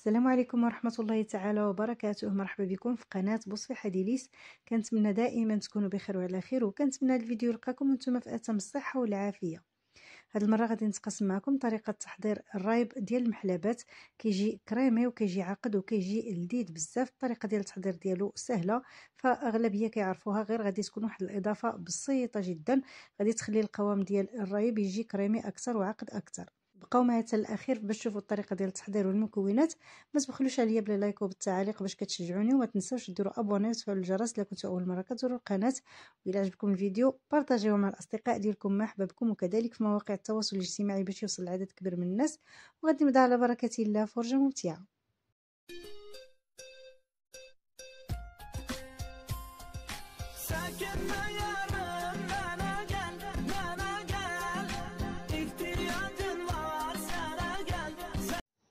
السلام عليكم ورحمة الله تعالى وبركاته مرحبا بكم في قناة بوصفي ديليس كنتمنى دائما تكونوا بخير وعلى خير وكنتمنى الفيديو يلقاكم وانتم في أتم الصحة والعافية هاد المرة غادي نتقاسم معكم طريقة تحضير الرايب ديال المحلبات كيجي كريمي وكيجي عقد وكيجي لذيذ بزاف الطريقة ديال التحضير ديالو سهلة فأغلبية كيعرفوها غير غادي تكون واحد الإضافة بسيطة جدا غادي تخلي القوام ديال الرايب يجي كريمي أكثر وعقد أكثر بقاو معايا حتى الاخير باش تشوفوا الطريقه ديال التحضير والمكونات ما تبخلوش عليا باللايك وبالتعليق باش كتشجعوني وما تنساوش ديروا ابوني وتفعلوا الجرس الا كنتو اول مره كتزوروا القناه الا عجبكم الفيديو بارطاجيوه مع الاصدقاء ديالكم مع احبابكم وكذلك في مواقع التواصل الاجتماعي باش يوصل لعدد كبير من الناس وغادي نبدا على بركه الله فرجه ممتعه ساكن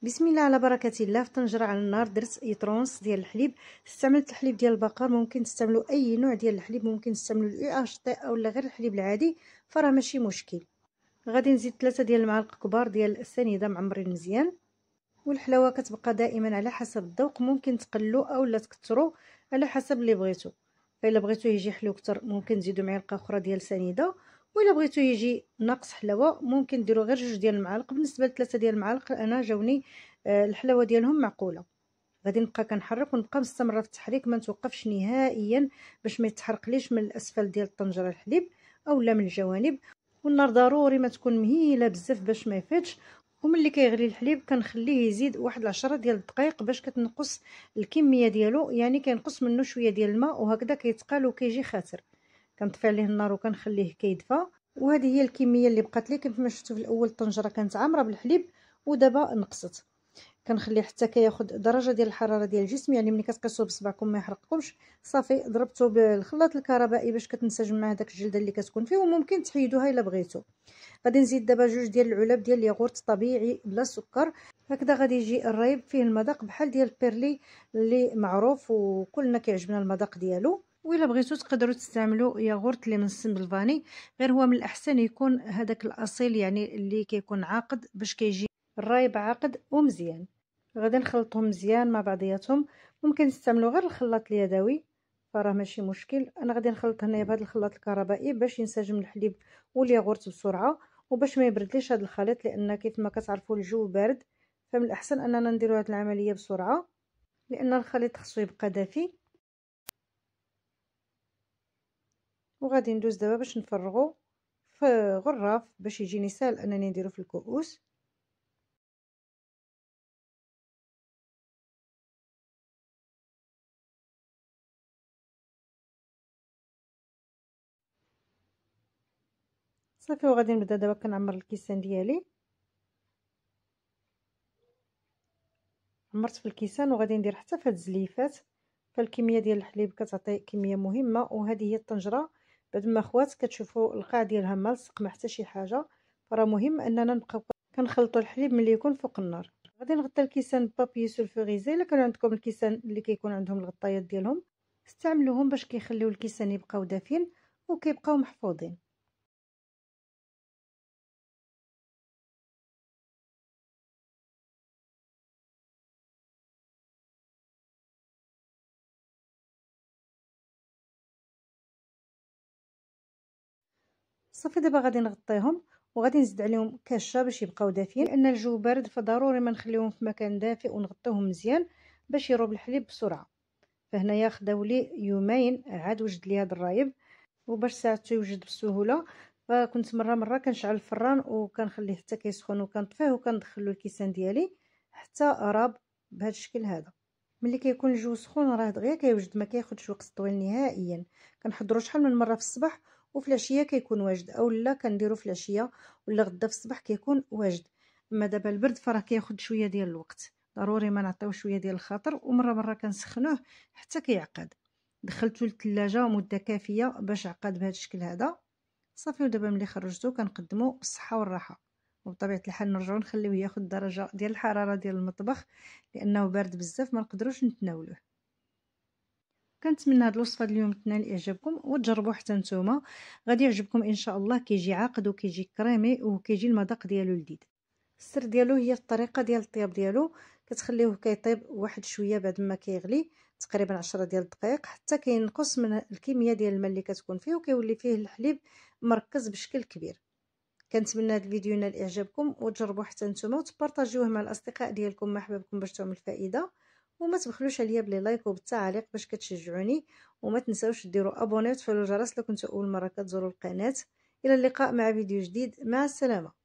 بسم الله على بركه الله في طنجره على النار درت ايترونس ديال الحليب استعملت الحليب ديال البقر ممكن تستعملوا اي نوع ديال الحليب ممكن تستعملوا الاي اش تي اولا غير الحليب العادي فراه ماشي مشكل غادي نزيد ثلاثة ديال المعالق كبار ديال السنيده معمرين مزيان والحلاوه كتبقى دائما على حسب الذوق ممكن تقلوا اولا تكثروا على حسب اللي بغيتو الا بغيتو يجي حلو اكثر ممكن تزيدوا معلقه اخرى ديال سنيده وإلا بغيتو يجي ناقص حلاوة ممكن ديرو غير جوج ديال المعالق بالنسبة لثلاثة ديال المعالق أنا جاوني آه، الحلاوة ديالهم معقولة غادي نبقى كنحرك ونبقى مستمره في التحريك ما نتوقفش نهائيا باش ما يتحرقليش من الاسفل ديال الطنجره الحليب اولا من الجوانب والنار ضروري ما تكون مهيله بزاف باش ما يفيدش وملي كيغلي الحليب كنخليه يزيد واحد العشرة ديال الدقائق باش كتنقص الكميه ديالو يعني كينقص منه شويه ديال الماء وهكذا كيتقال وكيجي خاسر كنطفي عليه النار وكنخليه كيدفى وهذه هي الكميه اللي بقات لي كيف ما شفتوا في الاول الطنجره كانت عامره بالحليب ودابا نقصت كنخليه حتى كياخذ درجه ديال الحراره ديال الجسم يعني ملي كتقيسوه بصبعكم ما يحرقكمش صافي ضربته بالخلاط الكهربائي باش كتنسجم مع داك الجلده اللي كتكون فيه وممكن تحيدوها الا بغيتو غادي نزيد دابا جوج ديال العلب ديال الياغورت طبيعي بلا سكر هكذا غادي يجي الريب فيه المذاق بحال ديال البيرلي اللي معروف وكلنا كيعجبنا المذاق ديالو وإلا بغيتو تقدروا تستعملوا ياغورت اللي منسم بالفاني غير هو من الأحسن يكون هذاك الأصيل يعني اللي كيكون عاقد باش كيجي الرايب عاقد ومزيان غادي نخلطهم مزيان مع بعضياتهم ممكن تستعملوا غير الخلاط اليدوي فراه ماشي مشكل انا غادي نخلط هنايا بهذا الخلاط الكهربائي باش ينسجم الحليب والياغورت بسرعه وباش ما يبردليش هذا الخليط لان كيف ما كتعرفوا الجو بارد فمن الاحسن اننا نديروا هذه العمليه بسرعه لان الخليط خصو يبقى دافي وغادي ندوز دابا باش نفرغو في غراف باش يجيني سهل انني نديرو في الكؤوس صافي وغادي نبدا دابا كنعمر الكيسان ديالي عمرت في الكيسان وغادي ندير حتى في هاد الزليفات فالكميه ديال الحليب كتعطي كميه مهمه وهذه هي الطنجره بعد ما خوات كتشوفوا القاع ديالها ملصق ما حتى شي حاجه فراه مهم اننا نبقاو كنخلطوا الحليب ملي يكون فوق النار غادي نغطي الكيسان بابي سولفوريزي الا كان عندكم الكيسان اللي كيكون عندهم الغطايات ديالهم استعملوهم باش كيخليو الكيسان يبقاو دافين وكيبقاو محفوظين صافي دابا غادي نغطيهم وغادي نزيد عليهم كاشه باش يبقاو دافيين لان الجو بارد فضروري ما نخليهم في مكان دافئ ونغطيهم مزيان باش يروب الحليب بسرعه فهنايا خداو لي يومين عاد وجد لي هذا الرايب وباش ساعته يوجد بسهوله فكنت مره مره كنشعل الفران وكنخليه حتى كيسخن وكنطفيه وكندخلو الكيسان ديالي حتى راب بهذا الشكل هذا ملي كيكون الجو سخون راه دغيا كيوجد ما كياخذش وقت طويل نهائيا كنحضرو شحال من مره في الصباح وفي العشيه كيكون واجد اولا كنديرو في العشيه ولا غدا في الصباح كيكون واجد اما دابا البرد فراه كياخد شويه ديال الوقت ضروري ما نعطيو شويه ديال الخاطر ومره مره كنسخنوه حتى كيعقد دخلته للثلاجه مده كافيه باش عقد بهذا الشكل هذا صافي ودابا ملي خرجته كنقدمو بالصحه والراحه وبطبيعه الحال نرجعو نخليوه ياخد درجه ديال الحراره ديال المطبخ لانه بارد بزاف ما نقدروش نتناولوه كنتمنى هاد الوصفه اليوم تنال اعجابكم وتجربوا حتى نتوما غادي يعجبكم ان شاء الله كيجي عاقد وكيجي كريمي وكيجي المذاق ديالو لذيذ السر ديالو هي الطريقه ديال الطياب ديالو كتخليوه كيطيب واحد شويه بعد ما كيغلي تقريبا 10 ديال الدقائق حتى كينقص من الكميه ديال الماء اللي كتكون فيه وكيولي فيه الحليب مركز بشكل كبير كنتمنى هذا الفيديو ينال اعجابكم وتجربوه حتى نتوما وتبارطاجيوه مع الاصدقاء ديالكم مع حبابكم باش تعمل فائده وما تبخلوش عليا بلي لايك وبالتعليق باش كتشجعوني وما تنساوش ديروا ابوني وتفعلوا الجرس لو كنتوا اول مره كتزوروا القناه الى اللقاء مع فيديو جديد مع السلامه